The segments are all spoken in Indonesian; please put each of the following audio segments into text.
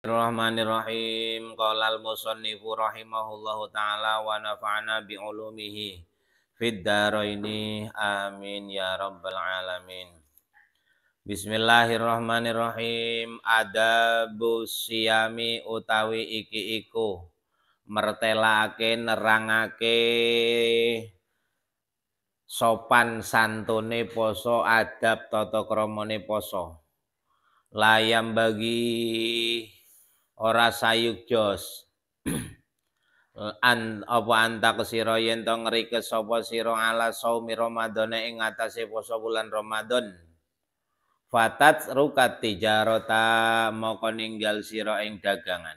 Bismillahirrahmanirrahim. Qala al-musannifu rahimahullahu taala wa nafa'ana bi ulumihi fid daraini. Amin ya rabbal alamin. Bismillahirrahmanirrahim. Adabu siyami utawi iki iku mertelake nerangake sopan santune poso adab tata kramane poso layam bagi ora jos an apa anta kesiro yen to ngrike sapa sira ala saumi ramadhana ing atase poso bulan Ramadan fatat rukat tijarota moko ninggal sira ing dagangan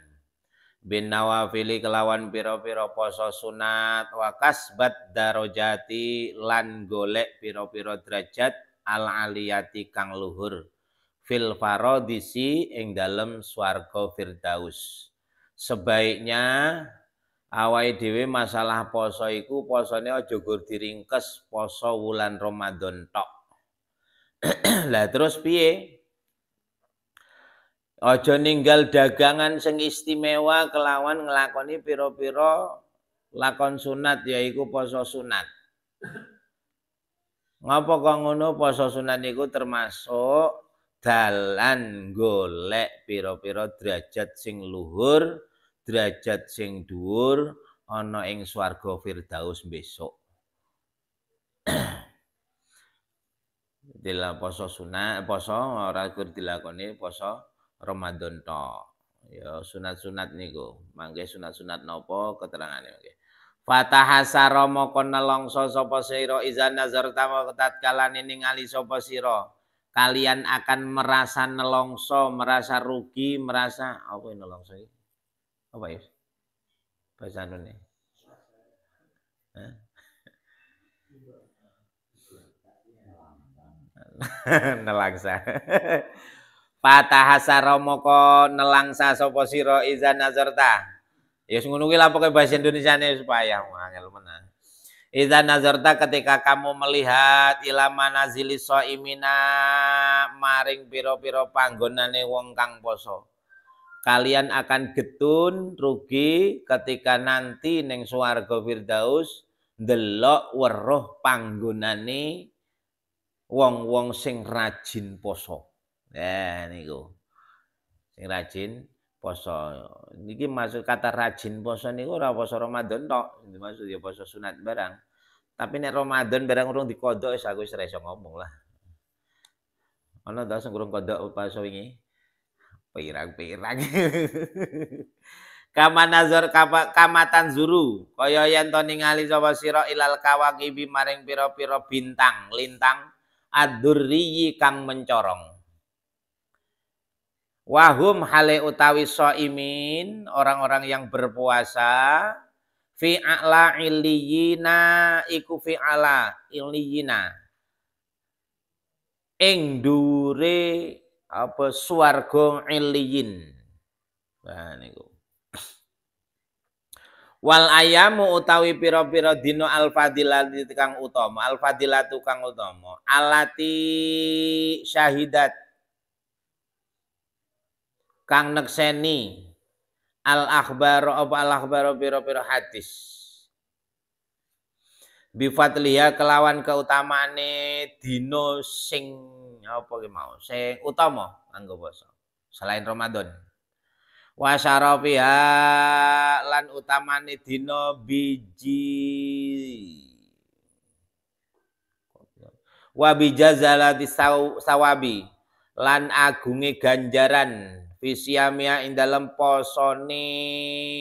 bin nawafili kelawan piro-piro poso sunat wa kasbat darojati lan golek piro-piro derajat al aliyati kang luhur fil Farodisi ing dalem swargo firdaus. Sebaiknya awai dewi masalah poso iku posone ojo gur diringkes poso wulan Ramadan tok. lah terus piye? ojo ninggal dagangan sing istimewa kelawan ngelakoni piro-piro lakon sunat yaiku poso sunat. Ngapa kok ngono poso sunat niku termasuk dalan golek piro-piro derajat sing luhur, derajat sing dhuwur ana ing swarga Firdaus besok. Dila poso sunat, poso ora kur dilakoni poso Ramadan tok. Ya sunat-sunat niku. Mangke sunat-sunat nopo keterangane mangke. romo moko longso sapa sira izan nazar tawa tatkala nining sapa siro kalian akan merasa nelongso, merasa rugi, merasa apa ini nelongso Apa ya? Bahasa Indonesia. nelangsa. Patahasa romoko nelangsa sopo siro izan nazarta. Ya sungguh kuwi lah pokoknya bahasa Indonesia ini supaya ngangil menang. Iza nazarta ketika kamu melihat ilama nazili soimina maring piro-piro panggonane wong kang poso. Kalian akan getun rugi ketika nanti neng swarga Firdaus delok weruh panggonane wong-wong sing rajin poso. Ya niku. Sing rajin poso. Niki maksud kata rajin poso niku ora poso Ramadan tok, maksud ya poso sunat barang. Tapi nek Ramadan barang urung dikodok wis aku wis iso ngomong lah. Ana ta sing urung kodok poso wingi? Pirang-pirang. kama nazar kama, kamatan zuru kaya yen to ningali sapa sira ilal kawakibi maring pira-pira bintang lintang adurriyi kang mencorong Wahum hale utawi soimin, orang-orang yang berpuasa, fi a'la illiyina iku fi ala illiyina. Ing dure apa swarga illiyin. Nah niku. Wal ayamu utawi pira-pira dino al fadilati kang utama, al fadilatu kang utama, alati syahidat kang nekseni al akhbar apa al akhbar piro piro hadis bifatliha kelawan keutamane dino sing apa ki mau sing utama anggo basa selain Ramadan wa lan utamane dino biji wa bijazalati sawabi lan agunge ganjaran Fisiamia ing dalam posone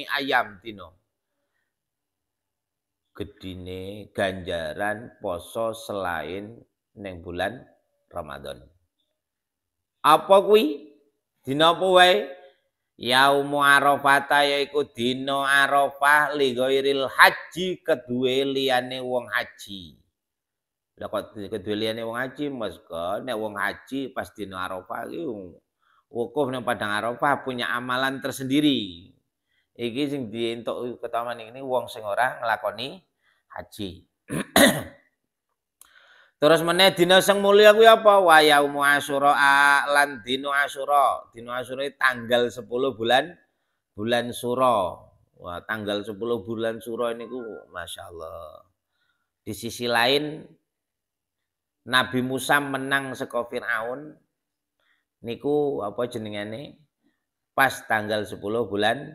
ayam tino. Gedine ganjaran poso selain neng bulan Ramadan. Apa kuwi? dino apa wae? Yaumu Arafata yaiku dina Arafah li ghairil haji kedue liyane wong haji. Lah kok kedue liyane wong haji mesko nek wong haji pas dina Arafah wukuf ning padang Arafah punya amalan tersendiri. Iki sing dientuk ketaman ini wong sing ora nglakoni haji. Terus meneh dina sing mulia ya kuwi apa? Wa yaumu asyura lan dina asyura. Dina asyura tanggal 10 bulan bulan suro. Wah, tanggal 10 bulan suro ini ku Masya Allah. Di sisi lain Nabi Musa menang sekofir Fir'aun niku apa jenengane pas tanggal 10 bulan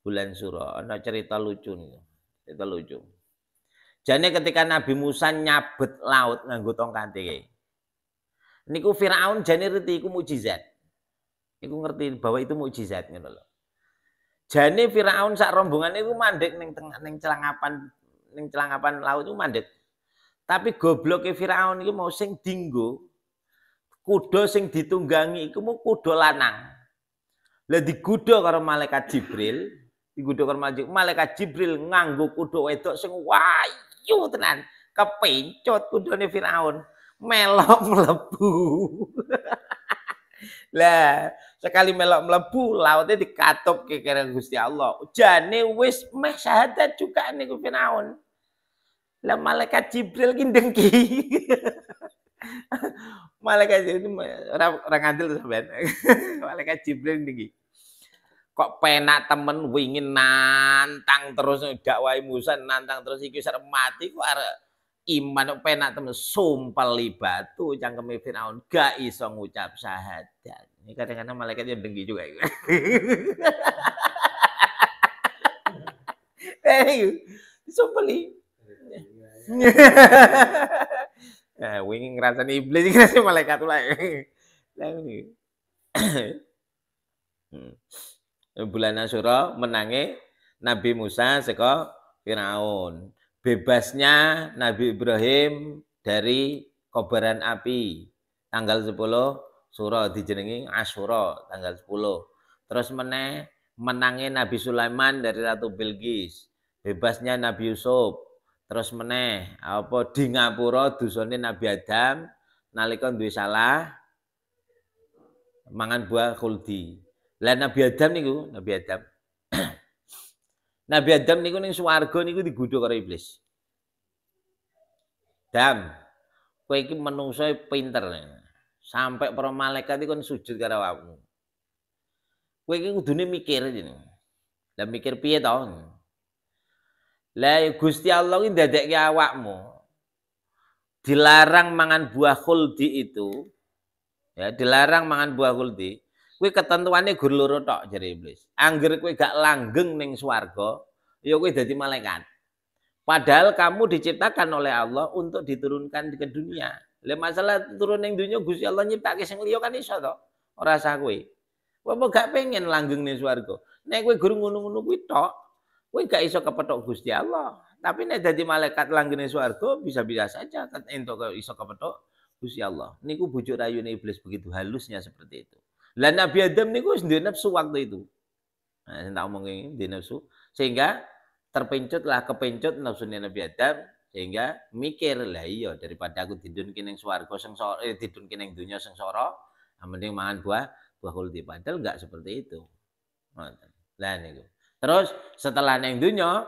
bulan suro ana cerita lucu nih cerita lucu jadi ketika Nabi Musa nyabet laut nganggo tongkat iki niku Firaun jane reti iku mukjizat iku ngerti bahwa itu mukjizat ngono lho jane Firaun sak rombongan iku mandek ning tengah ning celangapan ning celangapan laut itu mandek tapi gobloknya e Firaun itu mau sing dinggo kuda sing ditunggangi iku mau kuda lanang. Lah digudo karo malaikat Jibril, digudo karo malaikat, malaikat Jibril nganggo kuda wedok sing wayu tenan, kepencut kudane Firaun, melok mlebu. lah, sekali melok mlebu lautnya dikatup ke kira Gusti Allah. Jane wis meh syahadat juga niku Firaun. Lah malaikat Jibril ki malaikat Jibril itu orang ngandel tuh sampean. malaikat Jibril tinggi. Kok penak temen wingin nantang terus dakwai Musa nantang terus iki sar mati kok are iman penak temen sumpel batu cangkeme Firaun gak iso ngucap syahadat. Ini kadang-kadang malaikatnya dengki juga. Eh, Sumpeli. Nah, wingi nih iblis ngerasa malaikat lah. Lah hmm. Bulan Asyura menangi Nabi Musa seko Firaun. Bebasnya Nabi Ibrahim dari kobaran api tanggal 10 Asyura dijenengi Asyura tanggal 10. Terus meneh menangi Nabi Sulaiman dari Ratu Bilqis. Bebasnya Nabi Yusuf Terus meneh apa di Ngapura dusone Nabi Adam nalika duwe salah mangan buah kuldi Lah Nabi Adam niku, Nabi Adam. Nabi Adam niku ning swarga niku digodha karo iblis. Dam, kowe iki manungsa pinter. Sampai para malaikat iku sujud karo awakmu. Kowe iki kudune mikir jeneng. Lah mikir piye to? Lah ya Gusti Allah iki ndadekke awakmu. Dilarang mangan buah khuldi itu. Ya, dilarang mangan buah khuldi. Kuwi ketentuane gur loro tok jare iblis. Angger kowe gak langgeng ning swarga, ya kowe dadi malaikat. Padahal kamu diciptakan oleh Allah untuk diturunkan ke dunia. Lah masalah turun ning dunia Gusti Allah nyiptake sing liya kan iso to. Ora sah kowe. Kowe gak pengen langgeng ning swarga. Nek kowe guru ngono-ngono kuwi tok, Wih gak iso kepetok Gusti Allah. Tapi nek jadi malaikat langgene swarga bisa-bisa saja entuk iso kepetok Gusti Allah. Niku bujuk rayune iblis begitu halusnya seperti itu. Lah Nabi Adam niku wis nafsu waktu itu. Nah, tak omongin di nafsu sehingga terpencutlah kepencut nafsu Nabi Adam sehingga mikir lah iya daripada aku yang kining swarga sengsara eh, didun kining dunya sengsara nah, mending mangan buah buah kulit padahal enggak seperti itu. Lah niku. Terus setelah neng dunyo,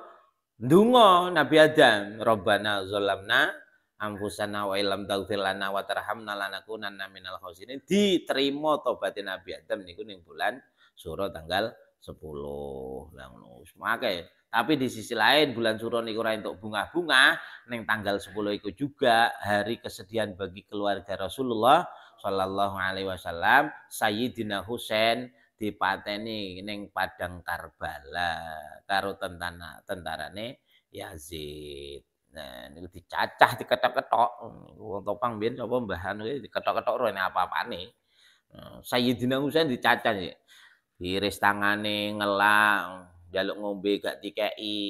dungo Nabi Adam, robbana zolamna ampusana wa ilam taufilana lanakunan wa tarhamna lanakunanna minal Diterima tobatin Nabi Adam niku kuning bulan suruh tanggal 10. Maka ngono. tapi di sisi lain bulan suruh niku ora untuk bunga-bunga, neng tanggal 10 itu juga hari kesedihan bagi keluarga Rasulullah sallallahu alaihi wasallam Sayyidina Husain dipateni neng Padang Karbala karo tentara tentarane Yazid. Nah, niku dicacah diketok-ketok. Wong Topang biyen sapa mbahan kuwi diketok-ketok ora apa-apane. Nah, Sayyidina Husain dicacah ya. Diris tangane ngelak, jaluk ngombe gak dikeki.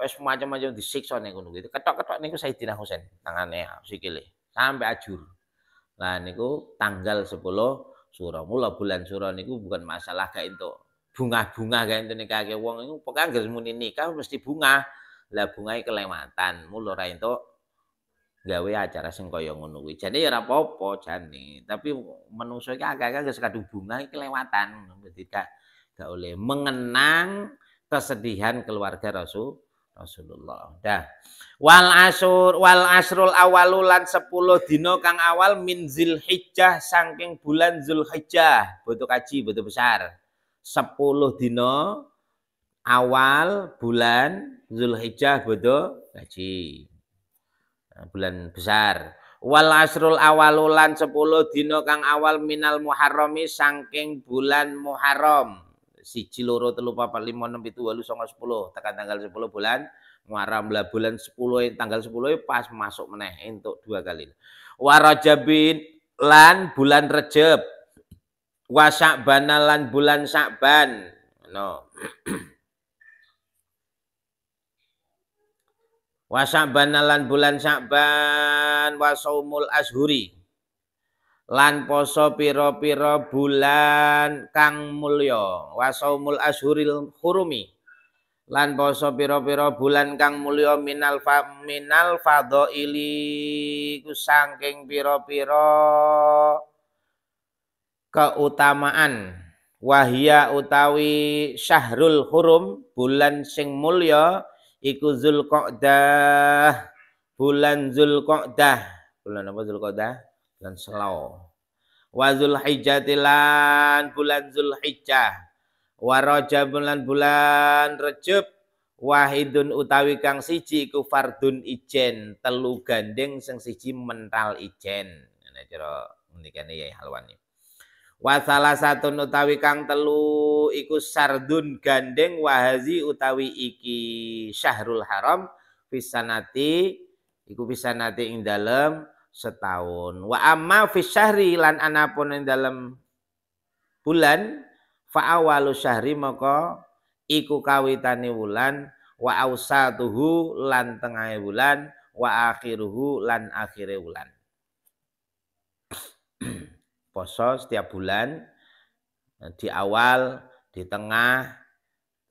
Wes macam-macam disiksa niku gitu Ketok-ketok niku Sayyidina Husain tangane sikile sampai ajur. Lah niku tanggal 10 sura. Mula bulan sura niku bukan masalah kayak itu bunga-bunga kayak itu nikah kayak uang itu pokoknya nggak muni nikah mesti bunga lah bunga kelewatan mulu ra itu gawe acara sing kaya ngono kuwi jane ya ora apa-apa jane tapi menungso iki agak-agak wis kadung bunga kelewatan mesti gak oleh mengenang kesedihan keluarga Rasul Rasulullah. Dah. Wal asur wal asrul awalulan 10 dino kang awal min Zulhijjah saking bulan Zulhijjah. Butuh kaji, butuh besar. 10 dino awal bulan Zulhijjah butuh kaji. Nah, bulan besar. Wal asrul awalulan 10 dino kang awal minal Muharrami saking bulan Muharram Si Ciloro telu papat lima enam itu walu songo sepuluh tekan tanggal sepuluh bulan muara lah bulan sepuluh eh, tanggal sepuluh eh pas masuk meneh untuk dua kali jabin lan bulan rejab wasak banalan bulan sakban no wasak banalan bulan sakban mul ashuri lan poso piro piro bulan kang waso wasaumul ashuril hurumi lan poso piro piro bulan kang mulio minal fa minal fadhaili ku saking piro piro keutamaan wahya utawi syahrul hurum bulan sing mulio iku Zulqa'dah bulan Zulqa'dah bulan apa Zulqa'dah dan selaw wa zulhijjatilan bulan zulhijjah wa rajab bulan bulan rejab wahidun utawi kang siji iku fardun ijen telu gandeng sing siji mental ijen ngene cara menikane ya halwani wa salah satu utawi kang telu iku sardun gandeng wahazi utawi iki syahrul haram fisanati iku fisanati ing dalem setahun. Wa amma fi syahri lan anapun yang dalam bulan fa awalu syahri maka iku kawitane wulan wa ausatuhu lan tengahe wulan wa akhiruhu lan akhire wulan. Poso setiap bulan di awal, di tengah,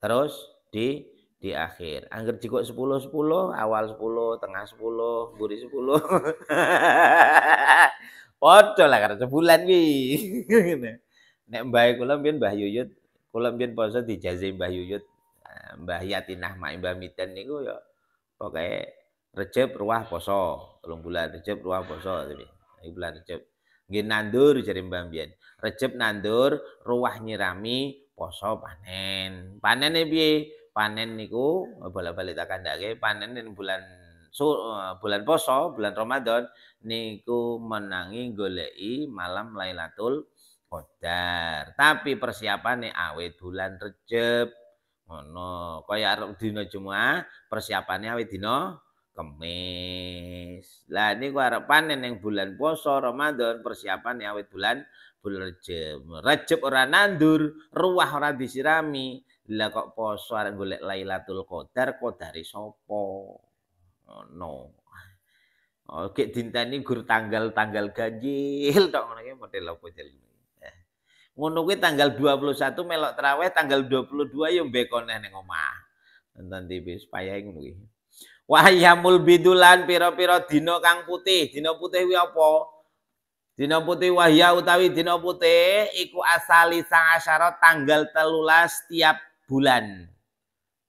terus di di akhir. Angger jikok 10 10, awal 10, tengah 10, buri 10. Padha lah karo sebulan Ngene. Nek mbah kula mbiyen Mbah Yuyut, kula mbiyen poso dijazi Mbah Yuyut. Eh, mbah Yatinah mak Mbah Miten niku ya pokoke Recep ruah poso, telung bulan Recep ruah poso tapi bulan Recep. Nggih nandur jare Mbah mbiyen. Recep nandur, ruah nyirami, poso panen. Panene piye? panen niku eh, bola-balik tak kandake panen ning bulan so, eh, bulan poso, bulan Ramadan niku menangi golei malam Lailatul Qadar. Tapi persiapan nih awet bulan Recep. Ngono, oh, kaya arep dina Jumat, persiapane awet dina Kemis. Lah niku arep panen yang bulan poso Ramadan, persiapane awet bulan bulan Recep. Recep ora nandur, ruah ora disirami, lah kok poso arek golek Lailatul Qadar, qadare sapa? Ngono. Oh, Oke, dinteni guru tanggal-tanggal ganjil tok ngono ki model apa jalan. Eh, ngono kuwi tanggal 21 melok traweh tanggal 22 yo mbekone ning omah. Nonton TV supaya ngono kuwi. Wahyamul bidulan piro piro dino kang putih. dino putih kuwi apa? dino putih wahya utawi dino putih iku asali sang asyara tanggal telulas tiap bulan.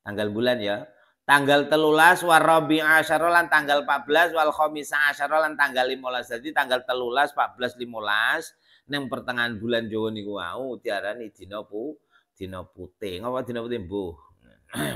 Tanggal bulan ya. Tanggal telulas warobi Asharolan, tanggal 14 wal khomis Asharolan, tanggal limolas Jadi tanggal telulas 14 15 neng pertengahan bulan jowo niku tiara nih dino pu dino putih. Ngapa dino putih bu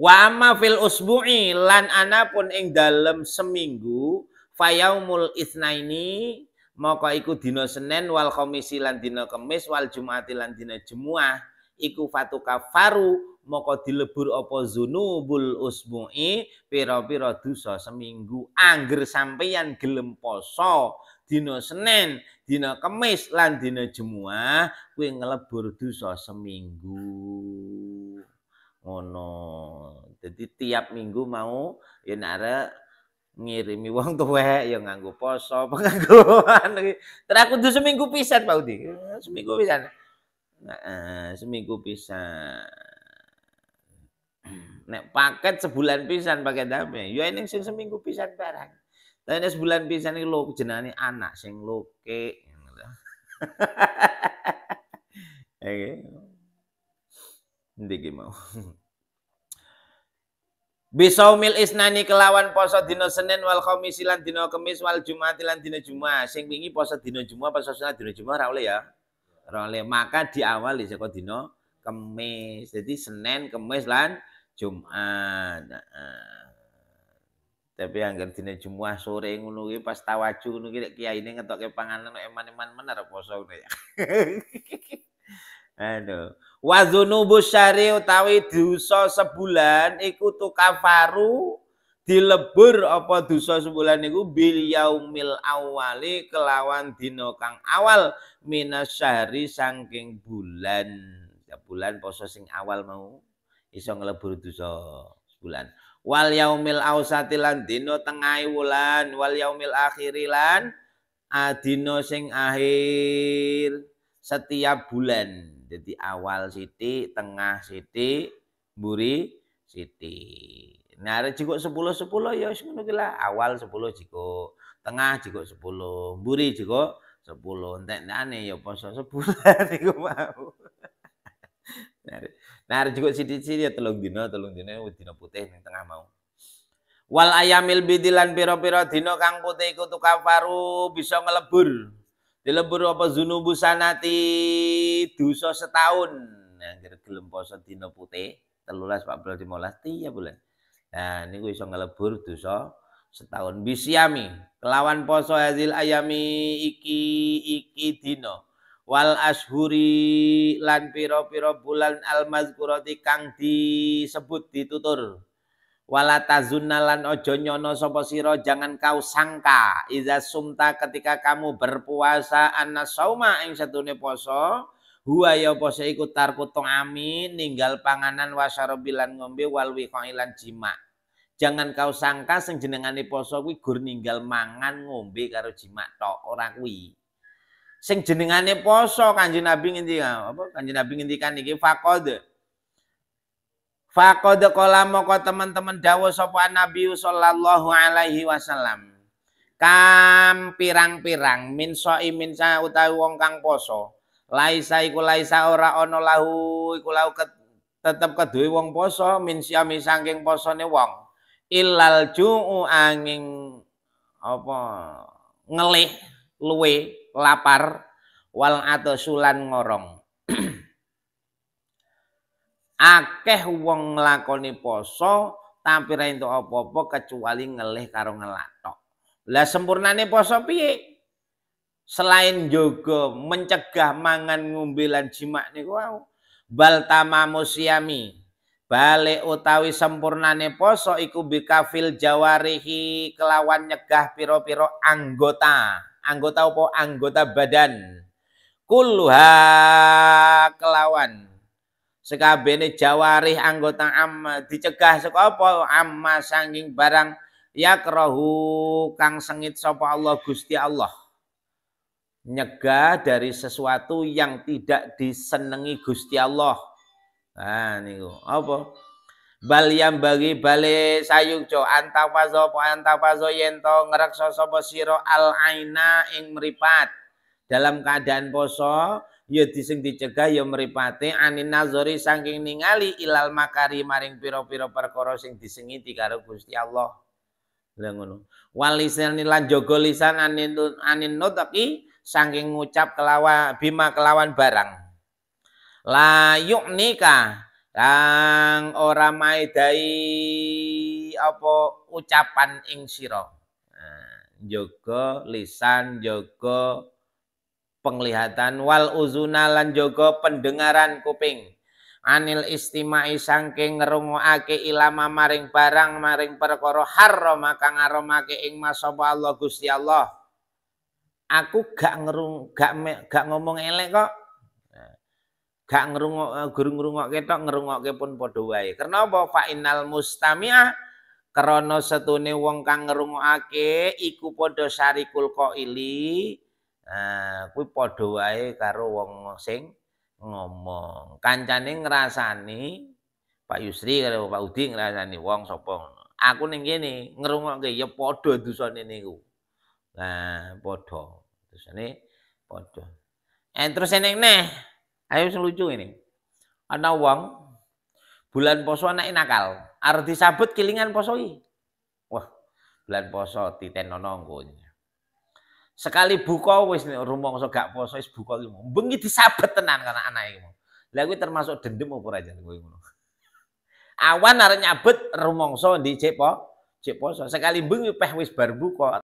Wa amma fil usbu'i lan ana pun ing dalem seminggu fayaumul isnaini maka iku dina senen wal komisi lan dina kemis wal jumat lan dina jumuah iku fatu kafaru moko dilebur apa zunubul usbu'i pira-pira dosa seminggu angger sampeyan gelem poso dina Senin, dina Kamis lan dina Jumat kuwi nglebur dosa seminggu. Ngono. Jadi tiap minggu mau ya arek ngirimi wong tuwek ya nganggo poso pengangguran. Terus aku seminggu pisan Pak Udi. Seminggu pisan. Nah, seminggu bisa Nek paket sebulan pisan paket dame. yo ya ini sing seminggu pisan barang. Tapi nek sebulan pisan iki lho jenenge anak sing loke. Oke. Ndiki mau. mil isnani kelawan poso dino Senin wal Khamis lan kemis Kamis wal Jumat lan dino Jumat. Sing wingi poso dino Jumat, poso Senin dino Jumat ora ya role maka diawali saka dino kemis jadi Senin kemis lan Jumat nah, tapi anggar dina Jumat sore ngono kuwi pas tawaju ngono kuwi kiai ini ngetokke panganan eman-eman mener poso ngono ya Aduh. Wa dzunubu syari utawi dosa sebulan iku tukafaru dilebur apa dosa sebulan niku bil yaumil awali kelawan dino kang awal minasari sangking bulan ya bulan poso sing awal mau iso ngelebur dosa sebulan wal yaumil ausati lan dino tengahi wulan wal yaumil akhiri lan adino sing akhir setiap bulan jadi awal siti tengah siti buri siti Nah, ada jikuk sepuluh sepuluh, ya semuanya ngono Awal sepuluh jikuk, tengah jikuk sepuluh buri jikuk sepuluh entek nane ya poso sepuluh hari iku mau. Nah, ada nah, jikuk sini sini ya telung dino telung dino dino putih yang tengah mau. Wal ayamil bidilan piro-piro dino kang putih iku tukafaru bisa ngelebur. Dilebur apa zunubu sanati dosa setahun. Nah, gelem poso dino putih telulas pak Bro, 15 tiap bulan. Nah, niku iso ngelebur dosa setahun bisiami, kelawan poso hasil ayami iki iki dino wal ashuri lan piro-piro bulan al mazkurati kang disebut ditutur wala lan ojo nyono sapa jangan kau sangka iza sumta ketika kamu berpuasa anna sauma ing satune poso huwa ya apa seiku tarku amin ninggal panganan wasarobilan ngombe walwi kongilan jima. Jangan kau sangka sing jenengane poso kuwi gur ninggal mangan ngombe karo jima tok ora kuwi. Sing jenengane poso Kanjeng Nabi kan apa Kanjeng Nabi ngendikan iki faqad Faqad qala moko teman-teman dawuh sapa Nabi sallallahu alaihi wasallam. Kam pirang-pirang min soimin sa utawi wong kang poso laisa iku laisa ora ana lahu iku lahu ke, tetep keduwe wong poso min siami saking posone wong Ilal ju'u anging apa ngelih luwe lapar wal atusulan ngorong akeh wong nglakoni poso tapi ra entuk apa-apa kecuali ngelih karo ngelatok lah sampurnane poso piye selain juga mencegah mangan ngumbilan jimak niku wow. bal tamamu siami bale utawi sempurnane poso iku bikafil jawarihi kelawan nyegah piro-piro anggota anggota apa anggota badan kulha kelawan sekabene jawarih anggota amma dicegah saka apa amma sanging barang yakrohu kang sengit sapa Allah Gusti Allah nyegah dari sesuatu yang tidak disenangi Gusti Allah. Nah niku apa? Bal yang bagi bale sayuk jo antafazo po antafazo yento ngerak sosopo siro al aina ing meripat. Dalam keadaan poso ya diseng dicegah ya meripati anin nazori saking ningali ilal makari maring piro piro perkoro sing disengiti karo Gusti Allah. Lah ngono. Wal lisan anin anin notaki saking ngucap kelawa bima kelawan barang. La nikah kang ora maidai apa ucapan ing sira. Nah, lisan, jogo penglihatan wal uzuna lan jogo pendengaran kuping. anil istimai sangking ake ilama maring barang maring perkoro harrama kang aramake ing masapa Allah Gusti Allah aku gak ngerung gak me, gak ngomong elek kok gak ngerungok eh, guru ngerungok ketok ngerungok ke pun podo wae karena apa fa inal mustami'ah karena setune wong kang ngerungokake iku podo sarikul qaili nah kuwi podo wae karo wong sing ngomong kancane ngrasani Pak Yusri karo Pak Udi ngrasani wong sapa aku ning kene ngerungokke ya podo dosane niku nah podo ini padha. Eh terus enek neh. Ayo selucu ini. ada uang bulan poso anak nakal. arti sabut kilingan poso i. Wah, bulan poso titenono nggon. Sekali buka wis so gak poso is buka iki. Bengi disabet tenan karena anak ini lagi termasuk dendam apa aja gue ini Awan arah nyabet rumongso so di cepo so Sekali bengi peh wis bar buka